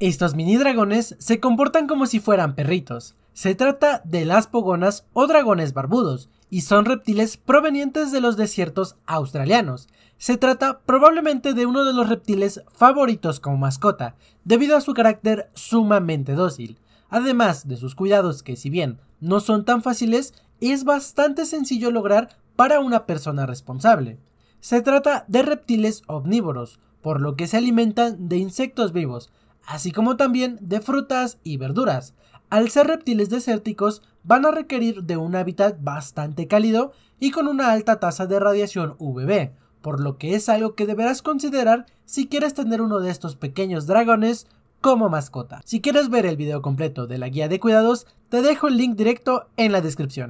Estos mini dragones se comportan como si fueran perritos. Se trata de las pogonas o dragones barbudos, y son reptiles provenientes de los desiertos australianos. Se trata probablemente de uno de los reptiles favoritos como mascota, debido a su carácter sumamente dócil. Además de sus cuidados que si bien no son tan fáciles, es bastante sencillo lograr para una persona responsable. Se trata de reptiles omnívoros, por lo que se alimentan de insectos vivos, así como también de frutas y verduras. Al ser reptiles desérticos, van a requerir de un hábitat bastante cálido y con una alta tasa de radiación UVB, por lo que es algo que deberás considerar si quieres tener uno de estos pequeños dragones como mascota. Si quieres ver el video completo de la guía de cuidados, te dejo el link directo en la descripción.